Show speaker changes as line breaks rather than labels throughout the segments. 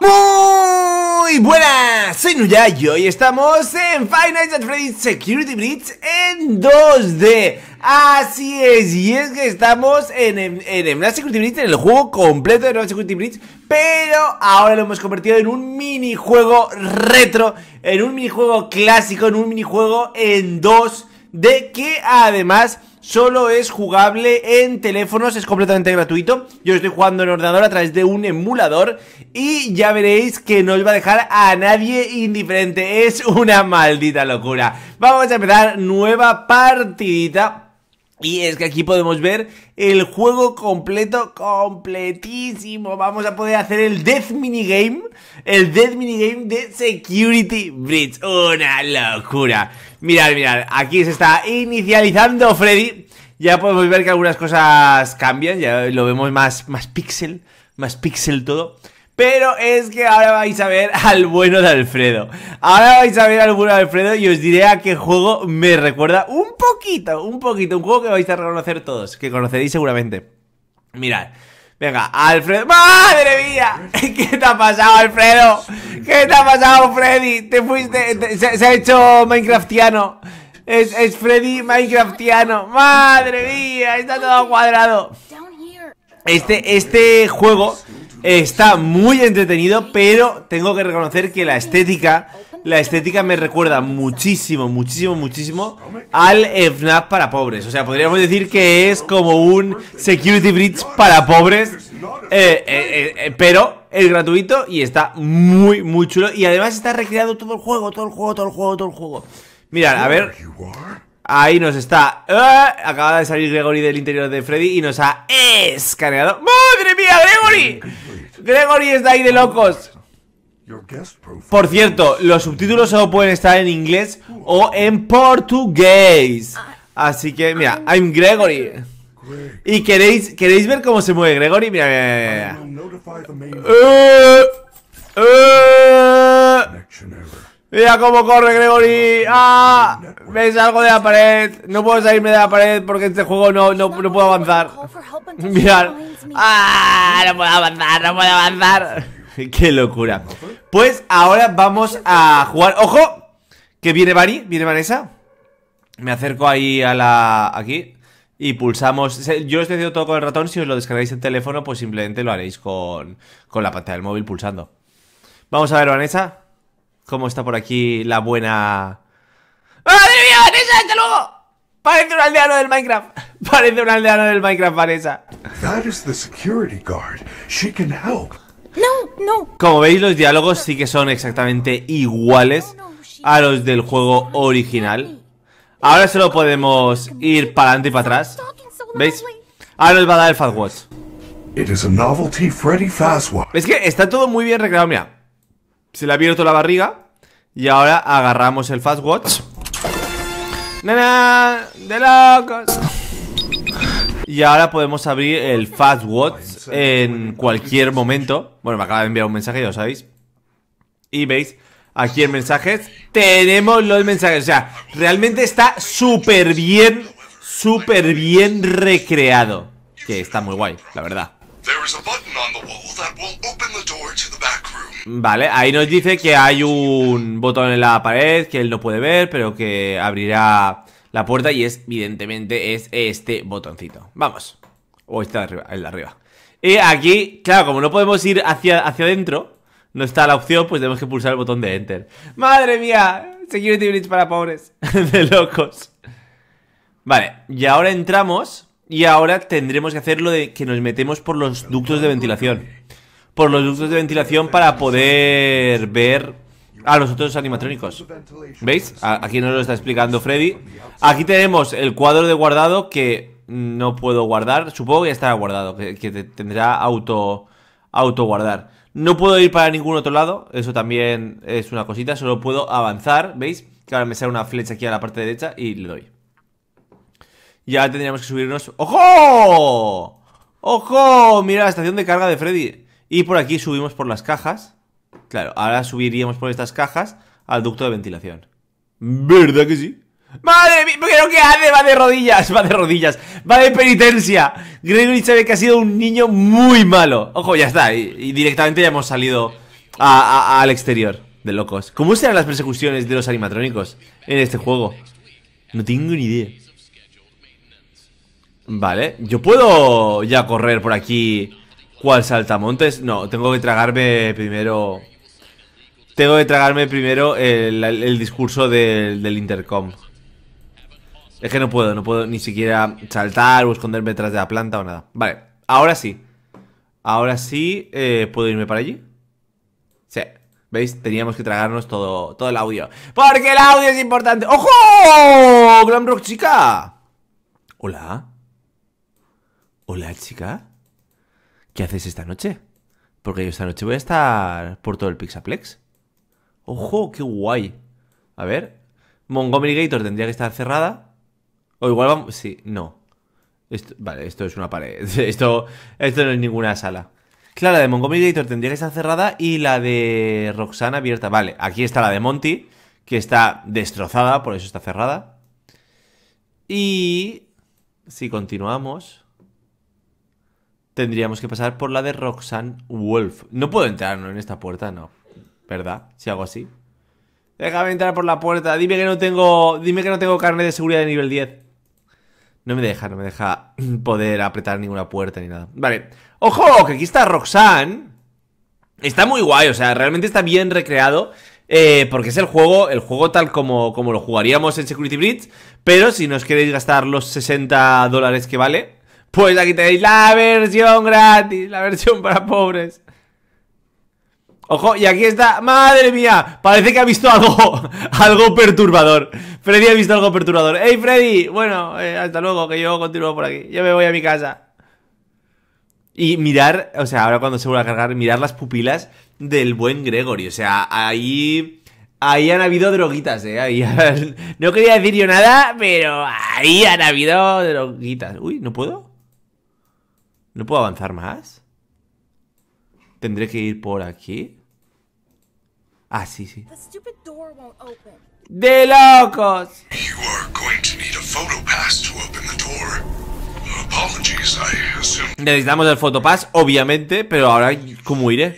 Muy buenas, soy Nuya y hoy estamos en Final Nights Security Breach en 2D Así es, y es que estamos en, en, Security en el juego completo de Black Security Breach Pero ahora lo hemos convertido en un minijuego retro, en un minijuego clásico, en un minijuego en 2D Que además solo es jugable en teléfonos, es completamente gratuito. Yo estoy jugando en ordenador a través de un emulador y ya veréis que no os va a dejar a nadie indiferente. Es una maldita locura. Vamos a empezar nueva partidita y es que aquí podemos ver el juego completo, completísimo. Vamos a poder hacer el Death Minigame, el Death Minigame de Security Bridge. Una locura. Mirad, mirad, aquí se está inicializando Freddy. Ya podemos ver que algunas cosas cambian, ya lo vemos más, más pixel, más pixel todo. Pero es que ahora vais a ver al bueno de Alfredo. Ahora vais a ver al bueno de Alfredo y os diré a qué juego me recuerda un poquito, un poquito. Un juego que vais a reconocer todos, que conoceréis seguramente. Mirad. Venga, Alfredo. ¡Madre mía! ¿Qué te ha pasado, Alfredo? ¿Qué te ha pasado, Freddy? Te fuiste. se, ha hecho Minecraftiano. Es, Freddy Minecraftiano. ¡Madre mía! Está todo cuadrado. Este, este juego Está muy entretenido, pero tengo que reconocer que la estética, la estética me recuerda muchísimo, muchísimo, muchísimo al FNAF para pobres. O sea, podríamos decir que es como un Security Bridge para pobres, eh, eh, eh, pero es gratuito y está muy, muy chulo. Y además está recreado todo el juego, todo el juego, todo el juego, todo el juego. Mirad, a ver. Ahí nos está. Eh, acaba de salir Gregory del interior de Freddy y nos ha escaneado. ¡Madre mía, Gregory! Gregory está ahí de locos. Por cierto, los subtítulos solo pueden estar en inglés o en portugués. Así que, mira, I'm Gregory. ¿Y queréis, queréis ver cómo se mueve Gregory? Mira, mira, mira. Mira cómo corre Gregory. ¡Ah! Me salgo de la pared. No puedo salirme de la pared porque este juego no, puedo avanzar. Mirad. Ah, no puedo avanzar, no puedo avanzar. ¡Qué locura! Pues ahora vamos a jugar. ¡Ojo! Que viene Vani, viene Vanessa. Me acerco ahí a la. aquí. Y pulsamos. Yo os decido todo con el ratón. Si os lo descargáis en teléfono, pues simplemente lo haréis con, con la pantalla del móvil pulsando. Vamos a ver, Vanessa cómo está por aquí la buena. ¡Madre mía, Vanessa! ¡Hasta luego! Parece un aldeano del Minecraft. Parece un aldeano del Minecraft, Vanessa. That is the security guard. She can help. No, no. Como veis, los diálogos sí que son exactamente iguales a los del juego original. Ahora solo podemos ir para adelante y para atrás. ¿Veis? Ahora nos va a dar el Fastwatch. Es que está todo muy bien recreado, mira. Se le ha abierto la barriga Y ahora agarramos el Fast Watch ¡Nana! ¡De locos! Y ahora podemos abrir el Fast Watch en cualquier momento Bueno, me acaba de enviar un mensaje, ya lo sabéis Y veis, aquí en mensajes Tenemos los mensajes O sea, realmente está súper bien Súper bien recreado Que está muy guay, la verdad Vale, ahí nos dice que hay un botón en la pared que él no puede ver, pero que abrirá la puerta y es, evidentemente, es este botoncito. Vamos. O está de arriba, el de arriba. Y aquí, claro, como no podemos ir hacia, hacia adentro, no está la opción, pues tenemos que pulsar el botón de Enter. ¡Madre mía! Security Bridge para pobres. de locos. Vale, y ahora entramos y ahora tendremos que hacer lo de que nos metemos por los ductos de ventilación por los ductos de ventilación para poder ver a los otros animatrónicos. ¿Veis? Aquí nos lo está explicando Freddy. Aquí tenemos el cuadro de guardado que no puedo guardar. Supongo que ya estará guardado, que, tendrá auto, auto guardar. No puedo ir para ningún otro lado, eso también es una cosita. Solo puedo avanzar, ¿veis? Que ahora me sale una flecha aquí a la parte derecha y le doy. Ya tendríamos que subirnos... ¡Ojo! ¡Ojo! Mira la estación de carga de Freddy. Y por aquí subimos por las cajas. Claro, ahora subiríamos por estas cajas al ducto de ventilación. ¿Verdad que sí? ¡Madre mía! qué hace? Va de rodillas, va de rodillas, va de penitencia. Gregory sabe que ha sido un niño muy malo. Ojo, ya está. Y, directamente ya hemos salido al exterior de locos. ¿Cómo serán las persecuciones de los animatrónicos en este juego? No tengo ni idea. Vale, yo puedo ya correr por aquí ¿Cuál saltamontes? No, tengo que tragarme primero... Tengo que tragarme primero el, discurso del, intercom. Es que no puedo, no puedo ni siquiera saltar o esconderme detrás de la planta o nada. Vale, ahora sí. Ahora sí, eh, ¿puedo irme para allí? Sí. ¿Veis? Teníamos que tragarnos todo, todo el audio. Porque el audio es importante. ¡Ojo! ¡Glamrock chica! Hola. Hola, chica. ¿qué haces esta noche? Porque yo esta noche voy a estar por todo el Pixaplex. ¡Ojo, qué guay! A ver, Montgomery Gator tendría que estar cerrada. O igual vamos... Sí, no. vale, esto es una pared. Esto, esto no es ninguna sala. Claro, la de Montgomery Gator tendría que estar cerrada y la de Roxana abierta. Vale, aquí está la de Monty, que está destrozada, por eso está cerrada. Y si continuamos tendríamos que pasar por la de Roxanne Wolf. No puedo entrar ¿no? en esta puerta, no. ¿Verdad? Si hago así. Déjame entrar por la puerta. Dime que no tengo. Dime que no tengo carnet de seguridad de nivel 10. No me deja, no me deja poder apretar ninguna puerta ni nada. Vale. ¡Ojo! Que aquí está Roxanne. Está muy guay, o sea, realmente está bien recreado. Eh, porque es el juego, el juego tal como, como lo jugaríamos en Security Bridge. Pero si nos queréis gastar los 60 dólares que vale, pues aquí tenéis la versión gratis, la versión para pobres. Ojo, y aquí está. ¡Madre mía! Parece que ha visto algo, algo perturbador. Freddy ha visto algo perturbador. ¡Ey Freddy! Bueno, eh, hasta luego, que yo continúo por aquí. Yo me voy a mi casa. Y mirar, o sea, ahora cuando se vuelva a cargar, mirar las pupilas del buen Gregory. O sea, ahí. Ahí han habido droguitas, eh. no quería decir yo nada, pero ahí han habido droguitas. Uy, ¿no puedo? ¿No puedo avanzar más? ¿Tendré que ir por aquí? Ah, sí, sí. ¡De locos! Necesitamos el fotopass, obviamente, pero ahora, ¿cómo iré?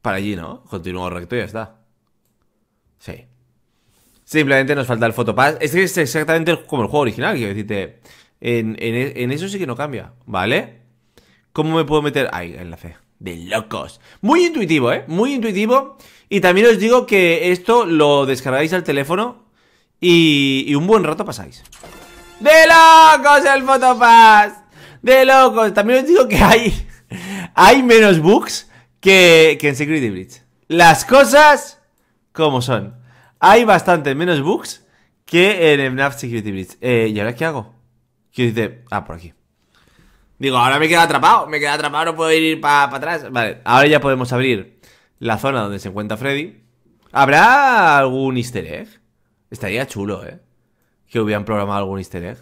Para allí, ¿no? Continúo recto y ya está. Sí. Simplemente nos falta el fotopass. Es que es exactamente como el juego original, quiero decirte. E, en, eso sí que no cambia, ¿vale? ¿Cómo me puedo meter? Ay, enlace. De locos. Muy intuitivo, ¿eh? Muy intuitivo. Y también os digo que esto lo descargáis al teléfono y, un buen rato pasáis. ¡De locos el Photopass! ¡De locos! También os digo que hay, hay menos bugs que, que en Security Bridge. Las cosas como son. Hay bastante menos bugs que en FNAF Security Bridge. Eh, ¿Y ahora qué hago? dice, ah, por aquí. Digo, ahora me queda atrapado, me queda atrapado, no puedo ir para atrás. Vale, ahora ya podemos abrir la zona donde se encuentra Freddy. ¿Habrá algún easter egg? Estaría chulo, ¿eh? Que hubieran programado algún easter egg.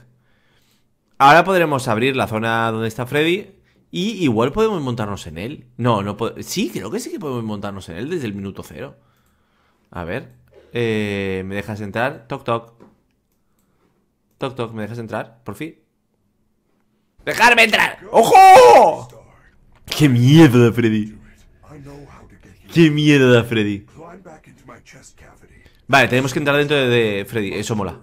Ahora podremos abrir la zona donde está Freddy y igual podemos montarnos en él. No, no Sí, creo que sí que podemos montarnos en él desde el minuto cero. A ver. Eh, ¿Me dejas entrar? Toc, toc. Toc, toc, ¿me dejas entrar? Por fin. ¡Dejarme entrar! ¡Ojo! ¡Qué miedo de Freddy! ¡Qué miedo de Freddy! Vale, tenemos que entrar dentro de, Freddy, eso mola.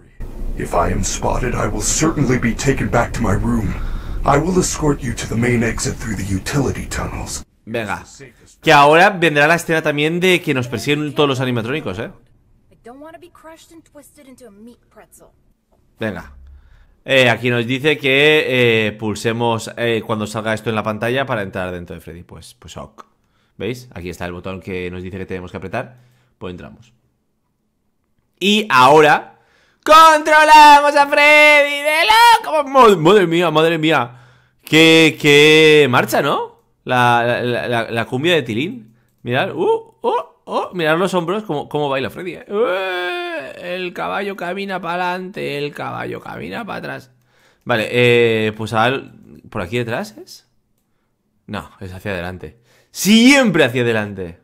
Venga. Que ahora vendrá la escena también de que nos persiguen todos los animatrónicos, ¿eh? Venga. Eh, aquí nos dice que eh, pulsemos eh, cuando salga esto en la pantalla para entrar dentro de Freddy. Pues, pues ok. ¿Veis? Aquí está el botón que nos dice que tenemos que apretar. Pues entramos. Y ahora... ¡Controlamos a Freddy de loco! Madre, mía, madre mía. Que, marcha, ¿no? La, cumbia de Tilín. Mirad. ¡Uh! ¡Uh! oh, mirad los hombros, cómo, cómo baila Freddy. ¿eh? ¡Eh! el caballo camina para adelante, el caballo camina para atrás. Vale, eh, pues al, por aquí detrás es. No, es hacia adelante. Siempre hacia adelante.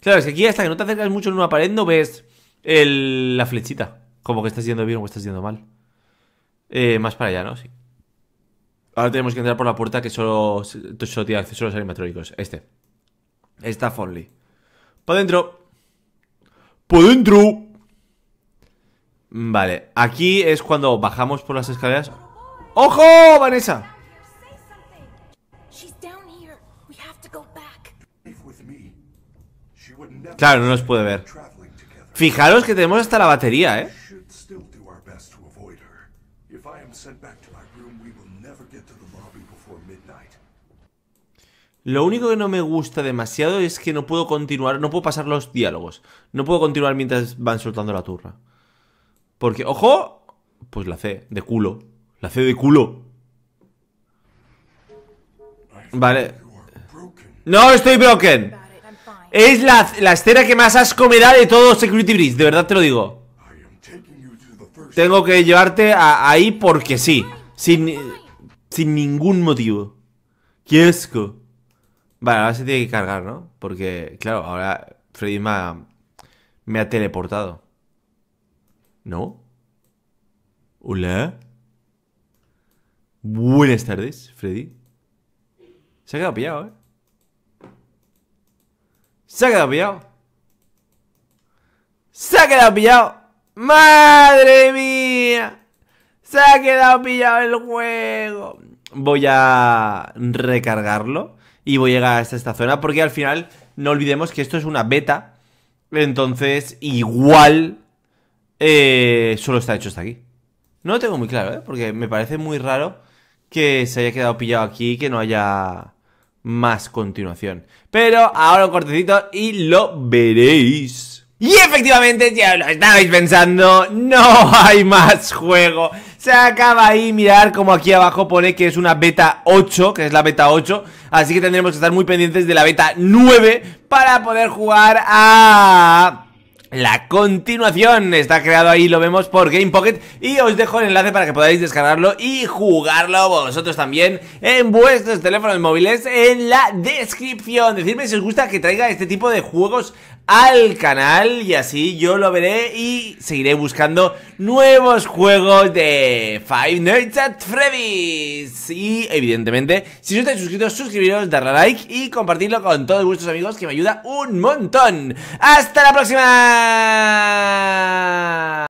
Claro, es que aquí hasta que no te acercas mucho en una pared no ves la flechita. Como que estás yendo bien o estás yendo mal. Eh, más para allá, ¿no? Sí. Ahora tenemos que entrar por la puerta que solo, solo tiene acceso a los animatrónicos. Este. Staff only. Para dentro Para dentro mm, Vale, aquí es cuando bajamos por las escaleras. ¡Ojo, Vanessa! Claro, no nos puede ver. Fijaros que tenemos hasta la batería, ¿eh? Lo único que no me gusta demasiado es que no puedo continuar, no puedo pasar los diálogos. No puedo continuar mientras van soltando la turra. Porque, ojo, pues la C, de culo. La C de culo. Vale. No estoy broken. Es la, escena que más asco me da de todo Security Breach, de verdad te lo digo. Tengo que llevarte ahí porque sí. Sin, sin ningún motivo. Qué asco. Vale, ahora se tiene que cargar, ¿no? Porque, claro, ahora Freddy me ha, teleportado. ¿No? Hola. Buenas tardes, Freddy. Se ha quedado pillado, ¿eh? Se ha quedado pillado. Se ha quedado pillado. ¡Madre mía! Se ha quedado pillado el juego. Voy a recargarlo y voy a llegar hasta esta zona, porque al final no olvidemos que esto es una beta, entonces igual eh, solo está hecho hasta aquí. No lo tengo muy claro, ¿eh? porque me parece muy raro que se haya quedado pillado aquí y que no haya más continuación. Pero ahora un cortecito y lo veréis. Y efectivamente, ya lo estabais pensando, no hay más juego. Se acaba ahí, mirar como aquí abajo pone que es una beta 8, que es la beta 8 Así que tendremos que estar muy pendientes de la beta 9 para poder jugar a... La continuación está creado ahí, lo vemos por Game Pocket y os dejo el enlace para que podáis descargarlo y jugarlo vosotros también en vuestros teléfonos móviles en la descripción. Decidme si os gusta que traiga este tipo de juegos al canal y así yo lo veré y seguiré buscando nuevos juegos de Five Nights at Freddy's. Y evidentemente, si no estáis suscritos, suscribiros, darle like y compartirlo con todos vuestros amigos que me ayuda un montón. ¡Hasta la próxima!